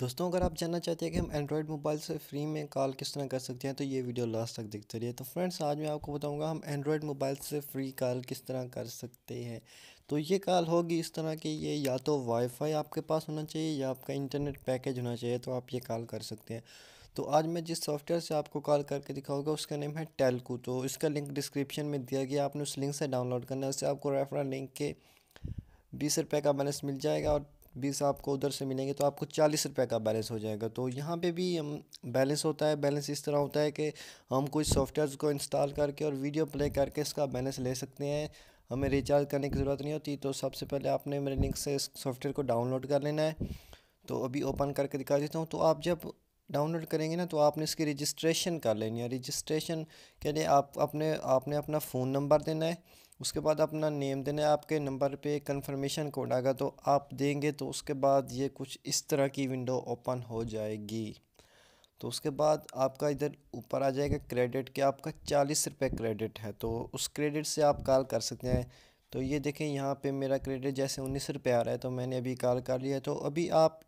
दोस्तों अगर आप जानना चाहते हैं कि हम एंड्रॉयड मोबाइल से फ्री में कॉल किस तरह कर सकते हैं तो ये वीडियो लास्ट तक देखते रहिए तो फ्रेंड्स आज मैं आपको बताऊंगा हम एंड्रॉयड मोबाइल से फ्री कॉल किस तरह कर सकते हैं तो ये कॉल होगी इस तरह की ये या तो वाईफाई आपके पास होना चाहिए या आपका इंटरनेट पैकेज होना चाहिए तो आप ये कॉल कर सकते हैं तो आज मैं जिस सॉफ्टवेयर से आपको कॉल करके दिखाऊंगा उसका नेम है टेलकू तो इसका लिंक डिस्क्रिप्शन में दिया गया आपने उस लिंक से डाउनलोड करना है उससे आपको रेफरल लिंक के बीस रुपये का बैलेंस मिल जाएगा और बीस आपको उधर से मिलेंगे तो आपको चालीस रुपये का बैलेंस हो जाएगा तो यहाँ पे भी हम बैलेंस होता है बैलेंस इस तरह होता है कि हम कुछ सॉफ्टवेयर को इंस्टॉल करके और वीडियो प्ले करके इसका बैलेंस ले सकते हैं हमें रिचार्ज करने की ज़रूरत नहीं होती तो सबसे पहले आपने मेरे लिंक से इस सॉफ्टवेयर को डाउनलोड कर लेना है तो अभी ओपन करके दिखा देता हूँ तो आप जब डाउनलोड करेंगे ना तो आपने इसकी रजिस्ट्रेशन कर लेनी है रजिस्ट्रेशन के लिए आप अपने आपने अपना फ़ोन नंबर देना है उसके बाद अपना नेम देना है आपके नंबर पे कंफर्मेशन कोड आएगा तो आप देंगे तो उसके बाद ये कुछ इस तरह की विंडो ओपन हो जाएगी तो उसके बाद आपका इधर ऊपर आ जाएगा क्रेडिट के आपका चालीस रुपये क्रेडिट है तो उस क्रेडिट से आप कॉल कर सकते हैं तो ये देखें यहाँ पे मेरा क्रेडिट जैसे उन्नीस रुपये आ रहा है तो मैंने अभी कॉल कर लिया है तो अभी आप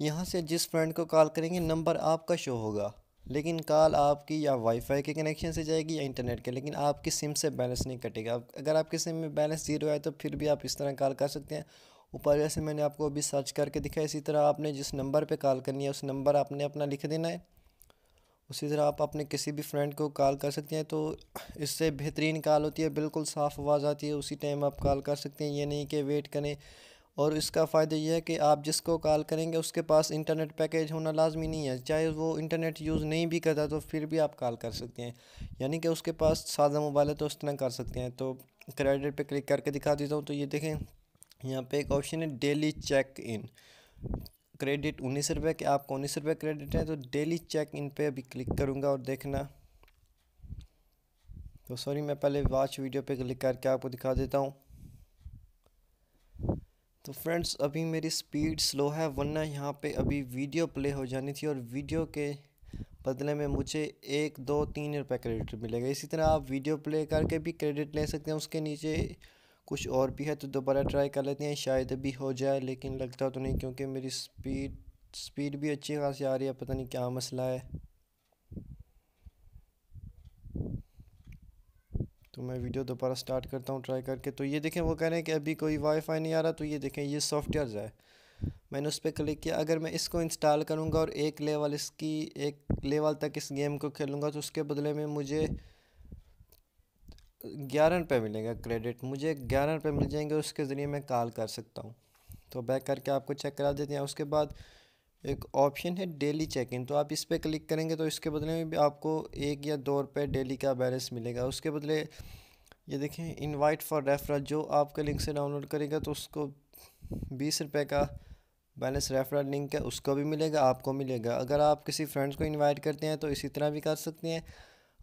यहाँ से जिस फ्रेंड को कॉल करेंगे नंबर आपका शो होगा लेकिन कॉल आपकी या वाईफाई के कनेक्शन से जाएगी या इंटरनेट के लेकिन आपकी सिम से बैलेंस नहीं कटेगा अगर आपके सिम में बैलेंस जीरो है तो फिर भी आप इस तरह कॉल कर सकते हैं ऊपर जैसे मैंने आपको अभी सर्च करके दिखाया इसी तरह आपने जिस नंबर पे कॉल करनी है उस नंबर आपने अपना लिख देना है उसी तरह आप अपने किसी भी फ्रेंड को कॉल कर सकते हैं तो इससे बेहतरीन कॉल होती है बिल्कुल साफ़ आवाज़ आती है उसी टाइम आप कॉल कर सकते हैं ये नहीं कि वेट करें और इसका फ़ायदा यह है कि आप जिसको कॉल करेंगे उसके पास इंटरनेट पैकेज होना लाजमी नहीं है चाहे वो इंटरनेट यूज़ नहीं भी करता तो फिर भी आप कॉल कर सकते हैं यानी कि उसके पास सादा मोबाइल है तो उस तरह कर सकते हैं तो क्रेडिट पे क्लिक करके दिखा देता हूँ तो ये देखें यहाँ पे एक ऑप्शन है डेली चेक इन क्रेडिट उन्नीस रुपये के आपको उन्नीस रुपये क्रेडिट है तो डेली चेक इन पे अभी क्लिक करूँगा और देखना तो सॉरी मैं पहले वॉच वीडियो पे क्लिक करके आपको दिखा देता हूँ तो फ्रेंड्स अभी मेरी स्पीड स्लो है वरना यहाँ पे अभी वीडियो प्ले हो जानी थी और वीडियो के बदले में मुझे एक दो तीन रुपये क्रेडिट मिलेगा इसी तरह आप वीडियो प्ले करके भी क्रेडिट ले सकते हैं उसके नीचे कुछ और भी है तो दोबारा ट्राई कर लेते हैं शायद अभी हो जाए लेकिन लगता तो नहीं क्योंकि मेरी स्पीड स्पीड भी अच्छी खासी आ रही है पता नहीं क्या मसला है तो मैं वीडियो दोबारा स्टार्ट करता हूँ ट्राई करके तो ये देखें वो कह रहे हैं कि अभी कोई वाईफाई नहीं आ रहा तो ये देखें ये सॉफ्टवेयर है मैंने उस पर क्लिक किया अगर मैं इसको इंस्टॉल करूँगा और एक लेवल इसकी एक लेवल तक इस गेम को खेलूँगा तो उसके बदले में मुझे ग्यारह रुपये मिलेगा क्रेडिट मुझे ग्यारह रुपये मिल जाएंगे उसके ज़रिए मैं कॉल कर सकता हूँ तो बैक करके आपको चेक करा देते हैं उसके बाद एक ऑप्शन है डेली चेक इन तो आप इस पर क्लिक करेंगे तो इसके बदले में भी आपको एक या दो रुपये डेली का बैलेंस मिलेगा उसके बदले ये देखें इनवाइट फॉर रेफर जो आपके लिंक से डाउनलोड करेगा तो उसको बीस रुपये का बैलेंस रेफरल लिंक है उसको भी मिलेगा आपको मिलेगा अगर आप किसी फ्रेंड्स को इनवाइट करते हैं तो इसी तरह भी कर सकते हैं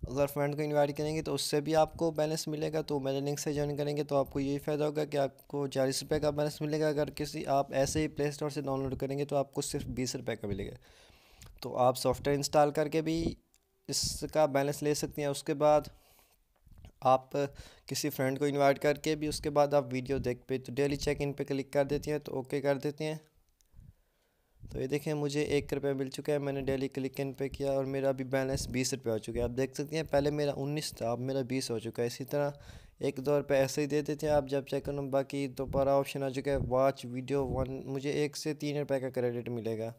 अगर फ्रेंड को इनवाइट करेंगे तो उससे भी आपको बैलेंस मिलेगा तो मेरे लिंक से ज्वाइन करेंगे तो आपको यही फ़ायदा होगा कि आपको चालीस रुपये का बैलेंस मिलेगा अगर किसी आप ऐसे ही प्ले स्टोर से डाउनलोड करेंगे तो आपको सिर्फ बीस रुपये का मिलेगा तो आप सॉफ्टवेयर इंस्टॉल करके भी इसका बैलेंस ले सकते हैं उसके बाद आप किसी फ्रेंड को इन्वाइट करके भी उसके बाद आप वीडियो देख तो पे तो डेली चेक इन पर क्लिक कर देती हैं तो ओके कर देती हैं तो ये देखें मुझे एक रुपया मिल चुका है मैंने डेली क्लिक इन पे किया और मेरा अभी बैलेंस बीस रुपया हो चुका है आप देख सकते हैं पहले मेरा उन्नीस था अब मेरा बीस हो चुका है इसी तरह एक दो रुपये ऐसे ही देते थे आप जब चेक करना बाकी दोबारा तो ऑप्शन आ चुका है वॉच वीडियो वन मुझे एक से तीन रुपये का क्रेडिट मिलेगा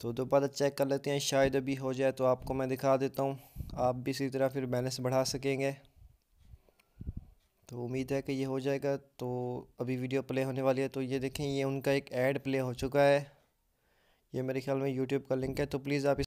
तो दोबारा चेक कर लेते हैं शायद अभी हो जाए तो आपको मैं दिखा देता हूँ आप भी इसी तरह फिर बैलेंस बढ़ा सकेंगे तो उम्मीद है कि ये हो जाएगा तो अभी वीडियो प्ले होने वाली है तो ये देखें ये उनका एक ऐड प्ले हो चुका है ये मेरे ख्याल में यूट्यूब का लिंक है तो प्लीज़ आप